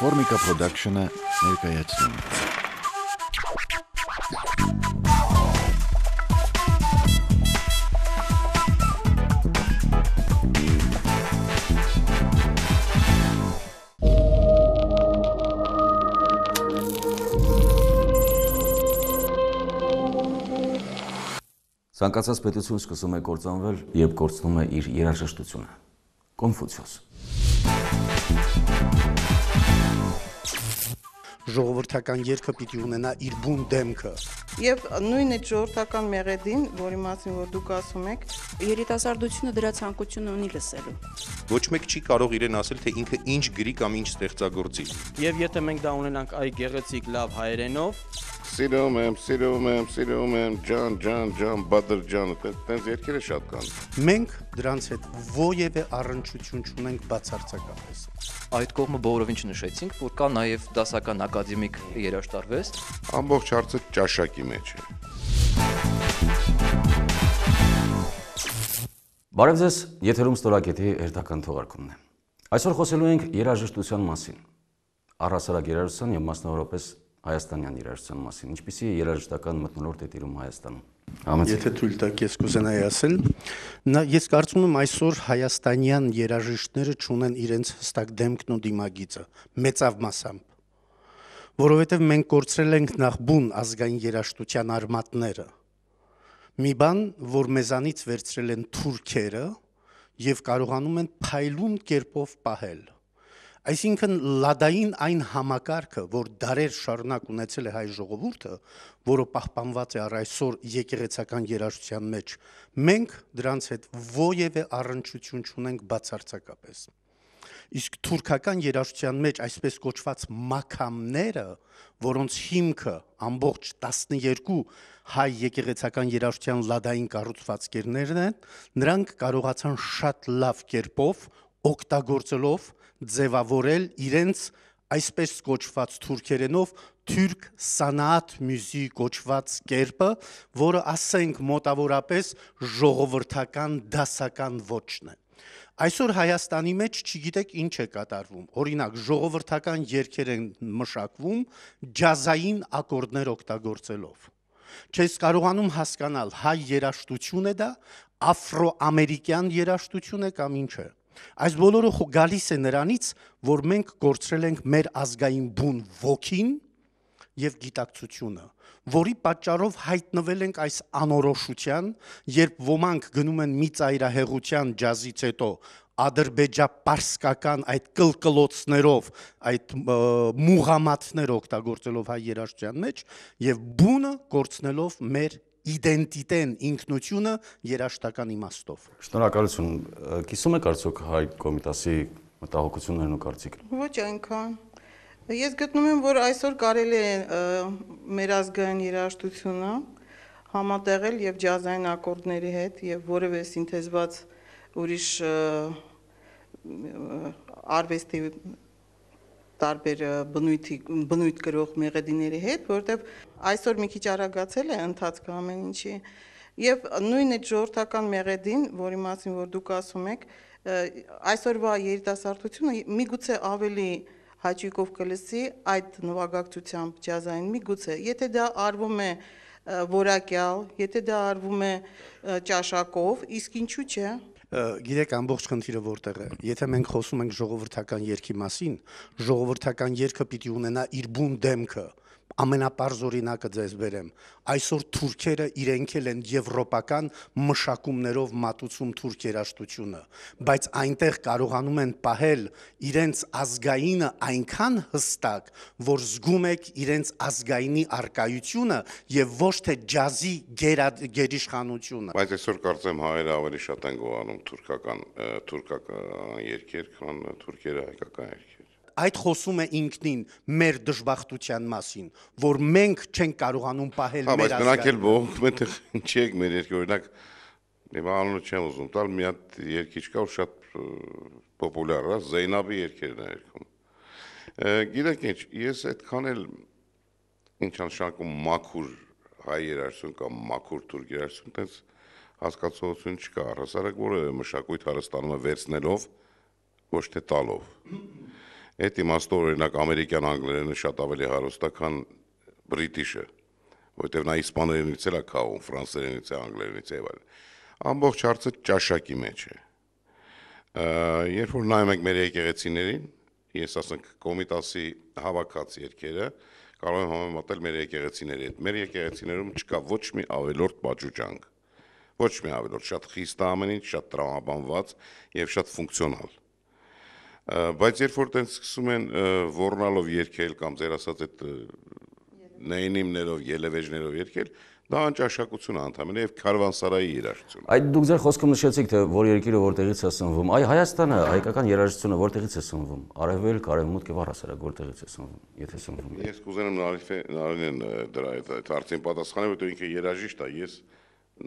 Formica Production-ը ներկայացնում է։ Ցանկացած պետություն սկսում է կործանվել, երբ կորցնում է իր երաժշտությունը։ Կոնֆուցիոս ժողովրդական երկը պիտի ունենա իր բուն դեմքը։ Եվ նույն այդ ժողովրդական մեղեդին, որի մասին որ դուք ասում եք, երիտասարդությունը դրա ցանկությունը ունի լսելու։ Ոչ մեկ չի կարող իրեն ասել, թե ինքը ինչ գրի կամ ինչ ստեղծագործի։ Եվ եթե մենք դա ունենանք այ գեղեցիկ լավ հայերենով, Սիրում եմ, սիրում եմ, սիրում եմ, ջան, ջան, ջան, բադր ջան, տենց երկերը շատ կան։ Մենք դրանց հետ ովևէ առնչություն չունենք բացարձակապես։ Այդ կողմը բոլորովին չնշեցինք, որ կա նաև դասական ակադեմիկ երաժշտարվեստ։ Ամբողջ հարցը ճաշակի մեջ է։ Բարև ձեզ, եթերում ստորակետի հերթական թողարկումն է։ Այսօր խոսելու ենք երաժշտության մասին։ Առհասարակ երաժշտության եւ մասնավորապես հայաստանյան երաժշտության մասին։ Ինչպիսի է երաժշտական մթնոլորտ դետիրում Հայաստանում։ Համաձայն։ Եթե թույլ տաք, ես կուզենայի ասել, նա ես կարծում եմ այսօր հայաստանյան երաժիշտները ճունեն իրենց հստակ դեմքն ու դիմագիծը մեծավ մասամբ որովհետև մենք կորցրել ենք նախբուն ազգային երաժշտության արմատները։ Մի բան, որ մեզանից վերցրել են թուրքերը եւ կարողանում են փայլուն կերպով պահել։ Այսինքն լադային այն համակարգը, որ դարեր շարունակ ունեցել է հայ ժողովուրդը, որը պահպանված է առ այսօր եկեղեցական երաշխության մեջ, մենք դրանց հետ ովևէ առնչություն չունենք բացարձակապես։ Իսկ թուրքական երաշխության մեջ այսպես կոչված մակամները, որոնց հիմքը ամբողջ 12 հայ եկեղեցական երաշխության լադային կառուցվածքներն են, նրանք կարողացան շատ լավ կերպով օգտագործելով ձևավորել իրենց այսպես կոչված թուրքերենով թուրք սանաատ մյուզի կոչված կերպը, որը ասենք մոտավորապես ժողովրդական դասական ոչն է։ Այսօր Հայաստանի մեջ չգիտեք ինչ է կատարվում։ Օրինակ, ժողովրդական երգեր են մշակվում ջազային ակորդներ օգտագործելով։ Չես կարողանում հասկանալ հայ երաժշտություն է դա, աֆրոամերիկյան երաժշտություն է կամ ինչ է։ Այս բոլորը գալիս է նրանից, որ մենք գործրել ենք մեր ազգային բուն ոգին եւ գիտակցությունը, որի պատճառով հայտնվել ենք այս անորոշության, երբ ոմանք գնում են մի ծայրահեղության ջազից հետո ադրբեջա-պարսկական այդ կլկլոցներով, այդ մուղամատները օգտագործելով հայ երաժշտության մեջ եւ բունը կորցնելով մեր իդենտիտեն ինքնությունը երաշտական իմաստով։ Շնորհակալություն։ Կիսում եք արդյոք հայ կոմիտասի մտահոգություններն ու կարծիքները։ Ոչ այնքան։ Ես գտնում եմ, որ այսօր կարելի է մեր ազգային երաժշտությունը համատեղել եւ ջազային ակորդների հետ եւ որևէ սինթեզված ուրիշ արվեստի տարբեր բնույթի բնույթ գրող մեղեդիների հետ, որովհետև այսօր մի քիչ արագացել է ընթացքը ամեն ինչի։ Եվ նույն այդ ժողովրդական մեղեդին, որի մասին որ դուք ասում եք, այսօրվա երիտասարդությունը միգուցե ավելի հաճույքով կլսի այդ նվագակցությամբ ջազային միգուցե, եթե դա արվում է որակյալ, եթե դա արվում է ճաշակով, իսկ ինչու՞ չէ, գիտեք ամբողջ խնդիրը որտեղ է։ Եթե մենք խոսում ենք ժողովրդական երկի մասին, ժողովրդական երկը պիտի ունենա իր բուն դեմքը, ամենապարզ օրինակը ձեզ բերեմ։ Այսօր թուրքերը իրենք էլ են եվրոպական մշակումներով մատուցում թուրք երաշտությունը, բայց այնտեղ կարողանում են պահել իրենց ազգայինը այնքան հստակ, որ զգում եք իրենց ազգայինի արկայությունը եւ ոչ թե ջազի գերիշխանությունը։ Բայց այսօր կարծեմ հայերը ավելի շատ են գողանում թուրքական թուրքական երկեր, քան թուրքերը հայկական երկեր այդ խոսում է ինքնին մեր դժբախտության մասին, որ մենք չենք կարողանում պահել հա, մեր ազգը։ Բայց նրանք էլ ողք մենտեղ ինչի եք մեր երկրի օրինակ Եվ անունը չեմ ուզում տալ, մի հատ երկիչ կա, որ շատ պոպուլյար է, Զեյնաբի երկերն է երգում։ Գիտեք ինչ, ես այդքան էլ ինչ անշանակում մաքուր հայ երաժշտություն կամ մաքուր թուրք երաժշտություն, տենց հասկացողություն չկա, առհասարակ որը մշակույթ հարստանում է վերցնելով, ոչ թե տալով։ Այդ իմաստով օրինակ ամերիկյան անգլերենը շատ ավելի հարուստ է, քան բրիտիշը, որտեղ նա իսպաներենից էլ է քաղում, ֆրանսերենից է, անգլերենից է եւ այլն։ Ամբողջ հարցը ճաշակի մեջ է։ Երբ որ նայում ենք մեր եկեղեցիներին, ես ասենք կոմիտասի հավաքած երկերը կարող են համեմատել մեր եկեղեցիների հետ։ Մեր եկեղեցիներում չկա ոչ մի ավելորդ պատժուճանք։ Ոչ մի ավելորդ, շատ խիստ ամեն ինչ, շատ տրամաբանված եւ շատ ֆունկցիոնալ բայց երբ որ տենց սկսում են ոռնալով երկել կամ ձեր ասած այդ նեյնիմներով, ելևեժներով երկել, դա անճաշակություն է ընդհանրապես եւ քարվանսարայի երաժշտություն։ Այդ դուք ձեր խոսքում նշեցիք, թե որ երկիրը որտեղից է սնվում։ Այ Հայաստանը հայկական երաժշտությունը որտեղից է սնվում։ Արևելք, արևմուտք եւ առհասարակ որտեղից է սնվում, եթե սնվում։ Ես կուզենամ Նարիֆե Նարինեն դրա այդ հարցին պատասխանել, որտեղ ինքը երաժիշտ է, ես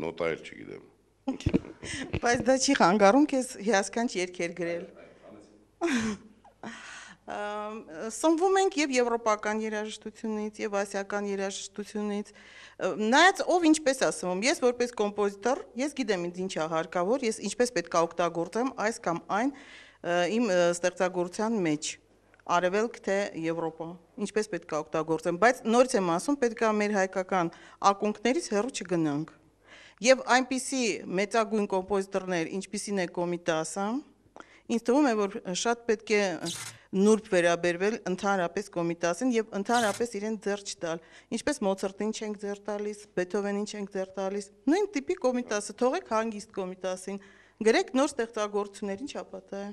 նոտա էլ չգիտեմ։ Բայց դա չի խանգարում քեզ հիասքանչ երգեր գրել սնվում ենք եւ եվրոպական երաժշտությունից եւ ասիական երաժշտությունից նայած ով ինչպես է սնվում ես որպես կոմպոզիտոր ես գիտեմ ինձ ինչ է հարկավոր ես ինչպես պետք է օգտագործեմ այս կամ այն իմ ստեղծագործության մեջ արևելք թե եվրոպա ինչպես պետք է օգտագործեմ բայց նորից եմ ասում պետք է մեր հայկական ակունքներից հեռու չգնանք եւ այնպիսի մեծագույն կոմպոզիտորներ ինչպիսին է Կոմիտասը ինձ թվում է, որ շատ պետք է նուրբ վերաբերվել ընդհանրապես կոմիտասին եւ ընդհանրապես իրեն ձեռ չտալ։ Ինչպես Մոցարտին չենք ձեռ տալիս, Բեթհովենին չենք ձեռ տալիս, նույն տիպի կոմիտասը թողեք հանգիստ կոմիտասին, գրեք նոր ստեղծագործություններին չապատը։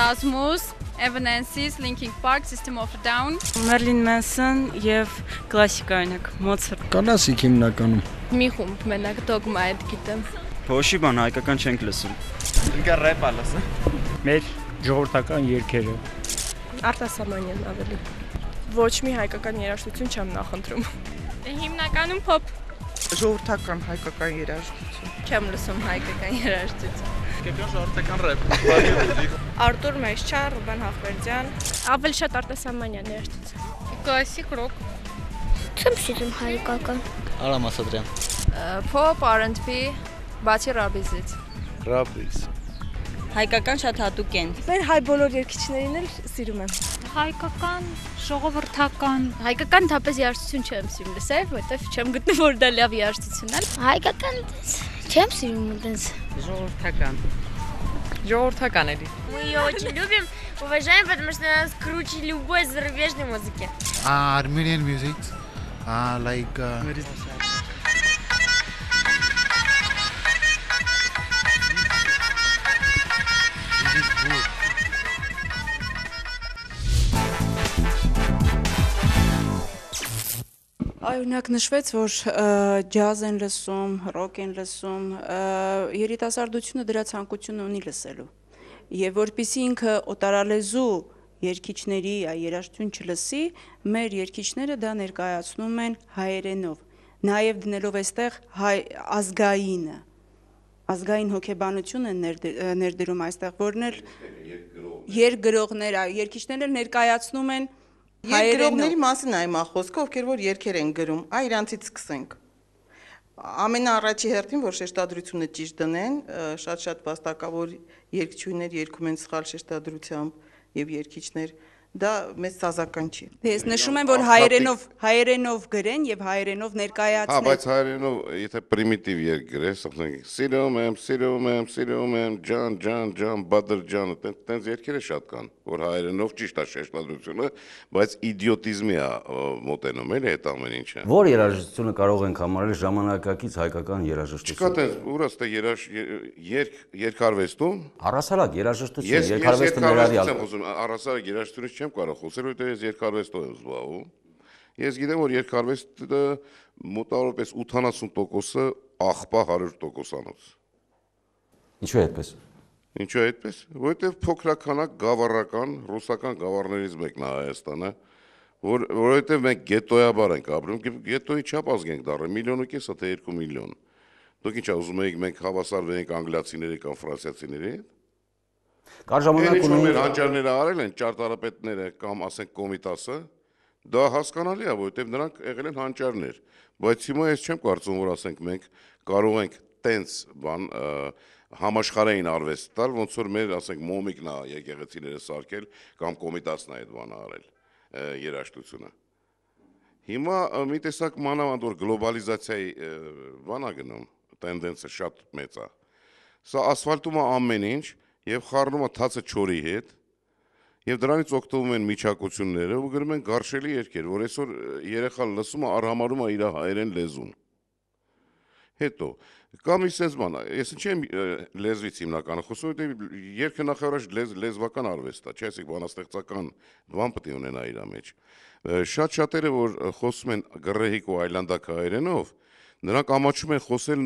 Rasmus Evanescence, Linkin Park, System of a Down, Marilyn Manson եւ կլասիկա օրինակ Mozart։ Կլասիկ հիմնականում։ Մի խումբ մենակ Dogma այդ գիտեմ։ Փոշի բան հայկական չենք լսում։ Ինքը рэփ է լսում։ Մեր ժողովրդական երգերը։ Արտասամանյան ավելի։ Ոչ մի հայկական երաժշտություն չեմ նախընտրում։ Հիմնականում փոփ ժողովրդական հայկական երաժշտություն։ Չեմ լսում հայկական երաժշտություն։ Կեփյոն շարթական рэփ։ Արտուր Մեսչյան, Ռուբեն Հախվերդյան։ Ավել շատ Արտասամանյանի երգիչ։ Կլասիկ ռոք։ Չեմ սիրում հայկական։ Արամ Ասատրյան։ Pop R&B, բացի ռաբիզից։ Ռաբիզ։ Հայկական շատ հատուկ են։ Մեր հայ բոլոր երգիչներին էլ սիրում եմ։ Հայկական, ժողովրդական, հայկական թապես երաժշտություն չեմ սիրում լսել, որովհետև չեմ գտնում որ դա լավ երաժշտություն է։ Հայկական Չեմ սիրում այդպես։ Ժողովրդական։ Ժողովրդական էլի։ Мы ее очень любим, уважаем, потому что она круче любой зарубежной музыки. Armenian music, uh, like uh, Օրինակ նշվեց, որ ջազ են լսում, ռոք են լսում, երիտասարդությունը դրա ցանկությունը ունի լսելու։ Եվ որpիսի ինքը օտարալեզու երկիչների երաժշտություն չլսի, մեր երկիչները դա ներկայացնում են հայերենով, նաև դնելով այստեղ հայ ազգայինը ազգային հոգեբանություն են ներդրում այստեղ, որն էլ երկգրողներ, երկիչներ ներկայացնում են ներ, Երկրողների մասին այ մա խոսքը, ովքեր որ երկեր են գրում, այ իրանցից սկսենք։ Ամենաառաջի հերթին, որ շեշտադրությունը ճիշտ դնեն, շատ-շատ վաստակավոր երկչույներ երգում են սխալ շեշտադրությամբ եւ երկիչներ երկ դա մեզ սազական չի։ Ես նշում եմ, որ հայերենով հայերենով գրեն եւ հայերենով ներկայացնեն։ Հա, բայց հայերենով, եթե պրիմիտիվ երգ գրես, ասենք սիրում եմ, սիրում եմ, սիրում եմ, ջան, ջան, ջան, բադր ջան, այդտենց երգերը շատ կան, որ հայերենով ճիշտ է շեշտադրությունը, բայց իդիոտիզմի է մոտենում էլ այդ ամեն ինչը։ Որ երաժշտությունը կարող ենք համարել ժամանակակից հայկական երաժշտություն։ Չկա տես, ուրաս թե երաժ երգ երկարվեստում։ Առասարակ երաժշտություն, երկարվեստը ներառյալ։ Ես ես երկարվեստը եմ ուզում, առասարակ երաժշտությունը չեմ կարող խոսել, որովհետև ես երկարվեստով եմ զբաղվում։ Ես գիտեմ, որ երկարվեստը մոտավորապես 80%-ը աղբա 100%-անոց։ Ինչու է այդպես։ Ինչու է այդպես։ Որովհետև փոքրականակ գավառական ռուսական գավառներից մեկն է Հայաստանը, որ որովհետև մենք գետոյաբար ենք ապրում, գետոյի չափ ազգ ենք դառը, միլիոն ու կես, թե 2 միլիոն։ Դուք ինչա ուզում եք մենք հավասար լինենք անգլիացիների կամ ֆրանսիացիների հետ։ Կար ժամանակ ունի։ Մեր հանճարները արել են ճարտարապետները կամ ասենք կոմիտասը, դա հասկանալի է, որովհետև նրանք եղել են հանճարներ, բայց հիմա ես չեմ կարծում, որ ասենք մենք կարող ենք տենց բան համաշխարհային արվեստ տալ, ոնց որ մեր ասենք մոմիկն է եկեղեցիները սարքել կամ կոմիտասն է այդ բանը արել երաշտությունը։ Հիմա մի տեսակ մանավանդ որ գլոբալիզացիայի բանա գնում, տենդենսը շատ մեծ է։ Սա ասֆալտում է ամեն ինչ, եւ խառնում է թացը ճորի հետ եւ դրանից օգտվում են միջակությունները ու գրում են գարշելի երկեր, որ այսօր երեխան լսում է արհամարում է իր հայերեն լեզուն։ Հետո կամ իսենց բան, ես ինչ եմ լեզվից հիմնականը խոսում, որտեղ երկը նախարարժ լեզ լեզվական արվեստ է, չէ՞ ասեք բանաստեղծական բան պետք է ունենա իր մեջ։ Շատ շատերը որ խոսում են գրեհիկ ու այլանդակ հայերենով, Նրանք ամաչում են խոսել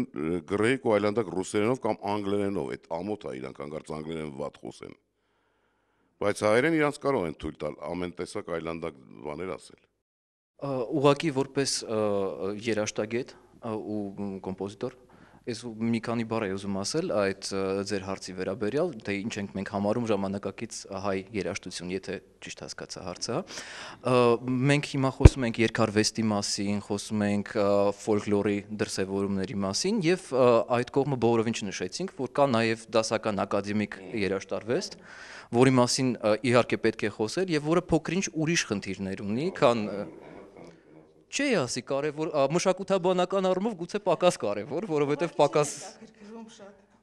գրեհիկ ու այլանդակ ռուսերենով կամ անգլերենով, այդ ամոթա իրանք անգարց անգլերեն վատ խոսեն։ Բայց հայերեն իրանք կարող են թույլ տալ ամեն տեսակ այլանդակ բաներ ասել։ Ուղղակի որպես երաժշտագետ ու կոմպոզիտոր Ես մի քանի բառ եմ ուզում ասել այդ ձեր հարցի վերաբերյալ, թե ինչ ենք մենք համարում ժամանակակից հայ երաժշտություն, եթե ճիշտ հասկացա հարցը։ Մենք հիմա խոսում ենք երկարվեստի մասին, խոսում ենք ֆոլկլորի դրսևորումների մասին եւ այդ կողմը բովորովին չնշեցինք, որ կա նաեւ դասական ակադեմիկ երաժշտարվեստ, որի մասին իհարկե պետք է խոսել եւ որը փոքրինչ ուրիշ խնդիրներ ունի, քան Չէ, ասի կարևոր մշակութաբանական առումով գուցե պակաս կարևոր, որովհետև պակաս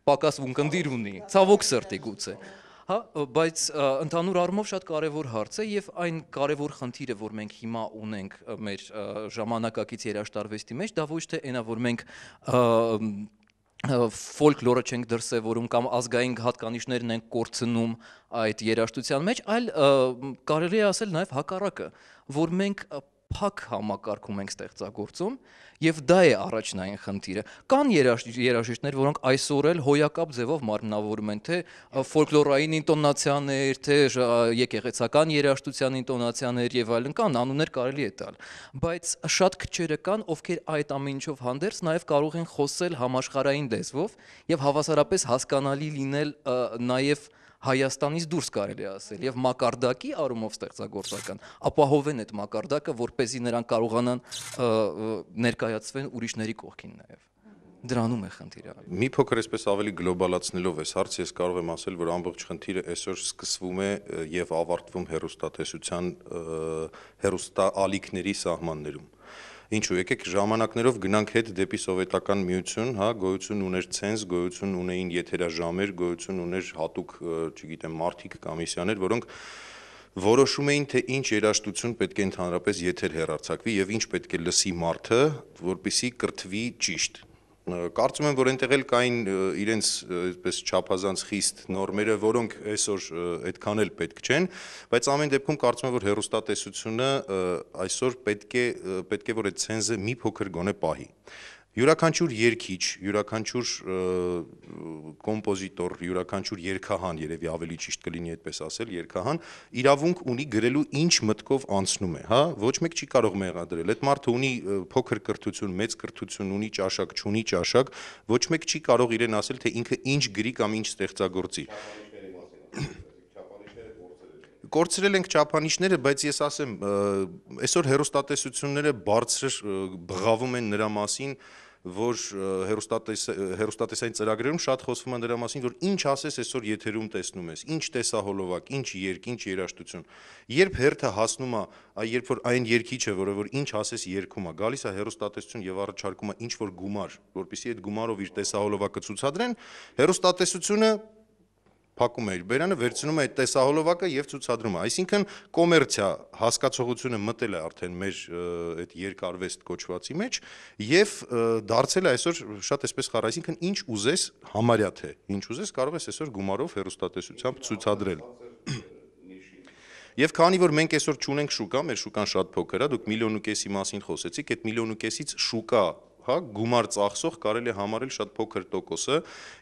պակաս ունկնդիր ունի, ցավոք սրտի գուցե։ Հա, բայց ընդհանուր առումով շատ կարևոր հարց է եւ այն կարևոր խնդիրը, որ մենք հիմա ունենք մեր ժամանակակից երաժշտարվեստի մեջ, դա ոչ թե այնա, որ մենք ֆոլկլորը չենք դրսևորում կամ ազգային հատկանիշներն ենք կորցնում այդ երաժշտության մեջ, այլ կարելի է ասել նաև հակառակը, որ մենք փակ համակարգում ենք ստեղծագործում եւ դա է առաջնային խնդիրը։ Կան երաժիշտներ, որոնք այսօր էլ հոյակապ ձևով մարմնավորում են թե ֆոլկլորային ինտոնացիաներ, թե եկեղեցական երաժշտության ինտոնացիաներ եւ այլն կան, անուններ կարելի է տալ, բայց շատ քչերը կան, ովքեր այդ ամենինչով հանդերձ նաեւ կարող են խոսել համաշխարհային լեզվով եւ հավասարապես հասկանալի լինել նաեւ և Հայաստանից դուրս կարելի ասել եւ մակարդակի առումով ստեղծագործական ապահովեն այդ մակարդակը, որ เป զի նրանք կարողանան ներկայացվեն ուրիշների կողքին նաեւ դրանում է խնդիրը։ Մի փոքր էսպես ավելի գլոբալացնելով այս հարցը ես կարող եմ ասել, որ ամբողջ խնդիրը այսօր սկսվում է եւ ավարտվում հերոստատեսության հերոստա ալիքների սահմաններում։ Ինչու եկեք ժամանակներով գնանք հետ դեպի սովետական միություն, հա, գոյություն ուներ ցենզ, գոյություն ունեին եթերաժամեր, գոյություն ուներ հատուկ, չգիտեմ, մարտիկ կամիսիաներ, որոնք որոշում էին թե ինչ երաշտություն պետք է ընդհանրապես եթեր հերարցակվի եւ ինչ պետք է լսի մարդը, որպիսի կրթվի ճիշտ։ Կարծում եմ, որ այնտեղ էլ կային իրենց այսպես չափազանց խիստ նորմերը, որոնք այսօր այդքան էլ պետք չեն, բայց ամեն դեպքում կարծում եմ, որ հերոստատեսությունը այսօր պետք է պետք է որ այդ ցենզը մի փոքր գոնե պահի յուրաքանչյուր երկիչ, յուրաքանչյուր կոմպոզիտոր, յուրաքանչյուր երկհան, երևի ավելի ճիշտ կլինի այդպես ասել, երկհան իրավունք ունի գրելու ինչ մտքով անցնում է, հա, ոչ մեկ չի կարող մեղադրել։ Այդ մարդը ունի փոքր կրթություն, մեծ կրթություն, ունի ճաշակ, չունի ճաշակ, ոչ մեկ չի կարող իրեն ասել, թե ինքը ինչ գրի կամ ինչ ստեղծագործի։ Thank you կորցրել ենք չափանիշները, բայց ես ասեմ, այսօր հերոստատեսությունները բարձր բղավում են նրա մասին, որ հերոստատես հերոստատեսային ծրագրերում շատ խոսվում է դրա մասին, որ ինչ ասես այսօր եթերում տեսնում ես, ինչ տեսահոլովակ, ինչ երկ, ինչ երաժշտություն։ Երբ հերթը հասնում է, երբ որ այն երկիչը, որը որ ինչ ասես երկում է, գալիս է հերոստատեսություն եւ առաջարկում է ինչ որ գումար, որpիսի այդ գումարով իր տեսահոլովակը ցուցադրեն, հերոստատեսությունը փակում է իր բերանը, վերցնում է այդ տեսահոլովակը եւ ցուցադրում է։ Այսինքն կոմերցիա հասկացողությունը մտել է արդեն մեր այդ երկարվեստ կոչվածի մեջ եւ դարձել է այսօր շատ էսպես խառը, այսինքն ինչ ուզես համարյա թե, ինչ ուզես կարող ես այսօր գումարով հերոստատեսությամբ ցուցադրել։ Եվ քանի որ մենք այսօր ճունենք շուկա, մեր շուկան շատ փոքր է, դուք միլիոն ու կեսի մասին խոսեցիք, այդ միլիոն ու կեսից շուկա հա գումար ծախսող կարելի է համարել շատ փոքր տոկոսը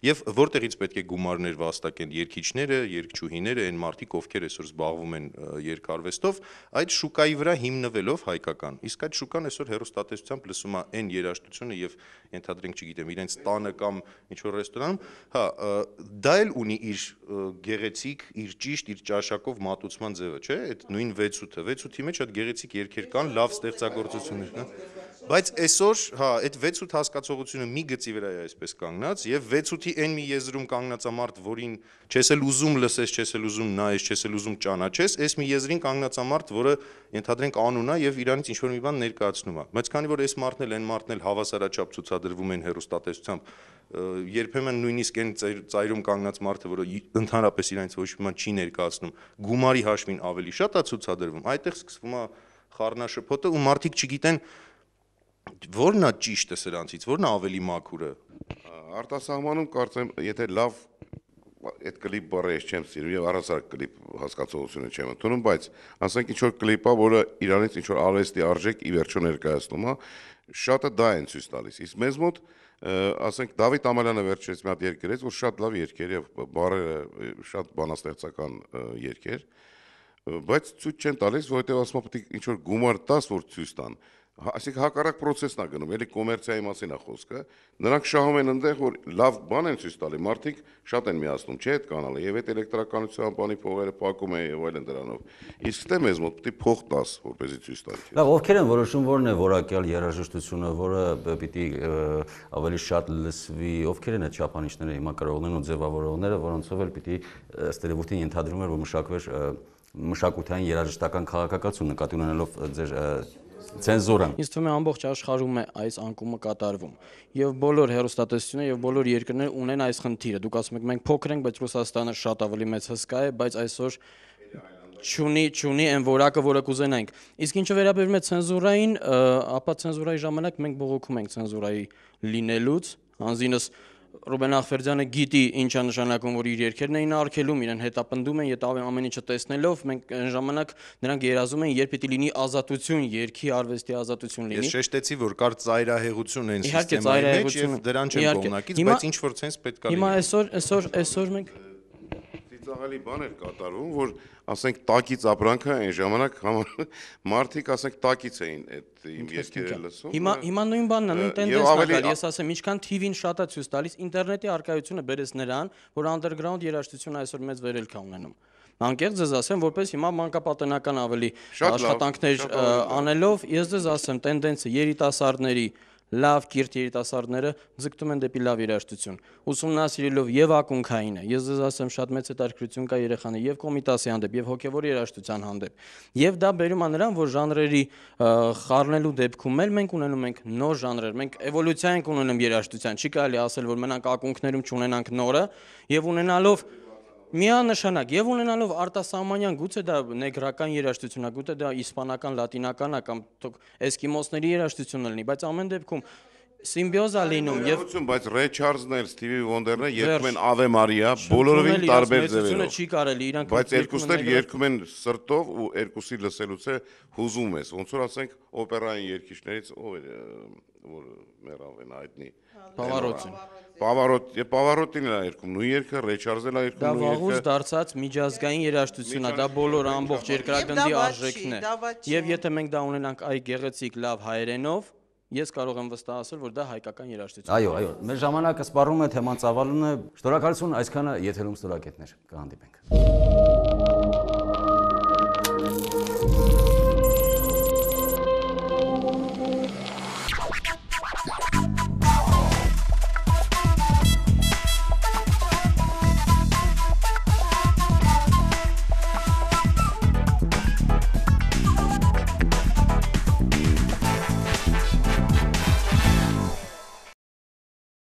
եւ որտեղից պետք է գումարներ վաստակեն երկիչները, երկչուհիները, այն մարդիկ, ովքեր այսօր զբաղվում են երկարվեստով, այդ շուկայի վրա հիմնվելով հայկական։ Իսկ այդ շուկան այսօր հերոստատեսությամբ լսում է այն երաժշտությունը եւ ենթադրենք, չգիտեմ, իրենց տանը կամ ինչ որ ռեստորանում, հա, դա էլ ունի իր գեղեցիկ, իր ճիշտ, իր ճաշակով մատուցման ձևը, չէ՞։ Այդ նույն 6-8-ը, 6-8-ի մեջ այդ գեղեցիկ երգեր կան, լավ ստեղծագործություններ, հա։ Բայց այսօր, հա, այդ 6-8 հասկացողությունը մի գծի վրա է այսպես կանգնած եւ 6-8-ի այն մի եզրում կանգնած ամարտ, որին չես էլ ուզում լսես, չես էլ ուզում նայես, չես էլ ուզում ճանաչես, այս մի եզրին կանգնած ամարտ, որը ենթադրենք անունա եւ իրանից ինչ որ մի բան ներկայացնում է։ Բայց քանի որ այս մարտն էլ, այն մարտն էլ հավասարաչափ ցուցադրվում են հերոստատեսությամբ, երբեմն նույնիսկ այն ծայրում կանգնած մարդը, որը ընդհանրապես իրանից ոչ մի բան չի ներկայացնում, գումարի հաշվին ավելի շատ է ցուցադրվում, այդտեղ սկսվում է խառնաշփոթը ու մարդիկ չգիտեն Որն է ճիշտը սրանցից, որն է ավելի մաքուրը։ Արտասահմանում կարծեմ, եթե լավ այդ կլիպ բառը ես չեմ սիրում եւ առանցար կլիպ հասկացողությունը չեմ ընդունում, բայց ասենք ինչ որ կլիպա, որը Իրանից ինչ որ արվեստի արժեք ի վերջո ներկայացնում, հա, շատը դա են ցույց տալիս։ Իսկ մեզ մոտ ասենք Դավիթ Ամալյանը վերջերս մի հատ երգերեց, որ շատ լավ երգեր եւ բառերը շատ բանաստեղծական երգեր, բայց ցույց չեն տալիս, որովհետեւ ասում եմ պետք ինչ որ գումար տաս, որ ցույց տան այսինքն հա, հակառակ process-ն է գնում, ելի կոմերցիայի մասին է խոսքը։ Նրանք շահում են այնտեղ, որ լավ բան են ցույց տալի, մարդիկ շատ են միացնում, չէ՞ այդ կանալը, եւ այդ էլեկտրականության բանի փողերը փակում են եւ այլն դրանով։ Իսկ դե մեզ մոտ պիտի փող տաս, որպեսզի ցույց տան։ Լավ, ովքեր են որոշում որն է որակյալ երաժշտությունը, որը պիտի ավելի շատ լսվի, ովքեր են այդ չափանիշները հիմա կարողներն ու ձևավորողները, որոնցով էլ պիտի ըստ երևույթին ենթադրում էր, որ մշակվեր մշակութային երաժշտական քաղաքակացում նկատի ունենալով ձեր ցենզուրան։ Ինձ թվում է ամբողջ աշխարհում է այս անկումը կատարվում։ Եվ բոլոր հերոստատեսությունները եւ բոլոր երկրները ունեն այս խնդիրը։ Դուք ասում եք մենք փոքր ենք, բայց Ռուսաստանը շատ ավելի մեծ հսկա է, բայց այսօր չունի չունի այն որակը, որը կուզենանք։ Իսկ ինչը վերաբերում է ցենզուրային, ապա ցենզուրայի ժամանակ մենք բողոքում ենք ցենզուրայի լինելուց, անզինս Ռուբեն Ախվերդյանը գիտի ինչա նշանակում, որ իր երկերն էին արկելում, իրեն հետապնդում են, եթե ամեն ինչը տեսնելով, մենք այն ժամանակ նրանք երազում են, երբ պիտի լինի ազատություն, երկի արվեստի ազատություն լինի։ Ես շեշտեցի, որ կար ծայրահեղություն այն համակարգի մեջ եւ դրան չեմ կողմնակից, բայց ինչ որ ցենց պետք է լինի։ Հիմա այսօր այսօր այսօր մենք ծիծաղալի բան էր կատարվում, որ ասենք տակից ապրանքը այն ժամանակ մարդիկ ասենք տակից էին այդ իմ երկերը լսում։ Հիմա հա։ հիմա նույն բանն է, նույն տենդենսն է, ես ասեմ, ինչքան TV-ն շատ է ցույց տալիս, ինտերնետի արկայությունը բերես նրան, որ underground երաժշտությունը այսօր մեծ վերելք է ունենում։ Անկեղծ ձեզ ասեմ, որպես հիմա մանկապատենական ավելի աշխատանքներ անելով, ես ձեզ ասեմ, տենդենսը երիտասարդների լավ կիրթ երիտասարդները ձգտում են դեպի լավ երաժշտություն։ Ուսումնասիրելով եւ ակունքայինը, ես ձեզ ասեմ, շատ մեծ հետաքրքրություն կա երեխաների եւ կոմիտասի հանդեպ եւ հոգեվոր երաժշտության հանդեպ։ Եվ դա բերում է նրան, որ ժանրերի խառնելու դեպքում էլ մենք ունենում ենք նոր ժանրեր, մենք էվոլյուցիա ենք ունենում երաժշտության։ Չի կարելի ասել, որ մենակ ակունքներում չունենանք նորը եւ ունենալով միանշանակ եւ ունենալով արտասահմանյան գուցե դա նեգրական երաժշտություն է, գուցե դա իսպանական, լատինական է կամ էսկիմոսների երաժշտությունն լինի, բայց ամեն դեպքում սիմբիոզա լինում եւ բայց Ռեչարդսն էլ Ստիվի Վոնդերն էլ երգում են Ave Maria բոլորովին տարբեր ձևերով։ չի կարելի իրանք բայց երկուսն էլ երգում են սրտով ու երկուսի լսելուց է հուզում ես ոնց որ ասենք օպերային երգիչներից ով որ մեռավ են հայտնի Պավարոտին։ Պավարոտ, Պավարոտին է երկում, նույն երգը, Ռեչարզել է երկում, նույն երգը։ Դա վաղուց դարձած միջազգային երաժշտություն է, դա բոլոր ամբողջ երկրագնդի արժեքն է։ Եվ եթե մենք դա ունենանք այ գեղեցիկ լավ հայերենով, ես կարող եմ վստահ ասել, որ դա հայկական երաժշտություն է։ Այո, այո, մեր ժամանակը սպառում է թեման ծավալուն է։ Շնորհակալություն, այսքանը եթերում ստորակետներ կհանդիպենք։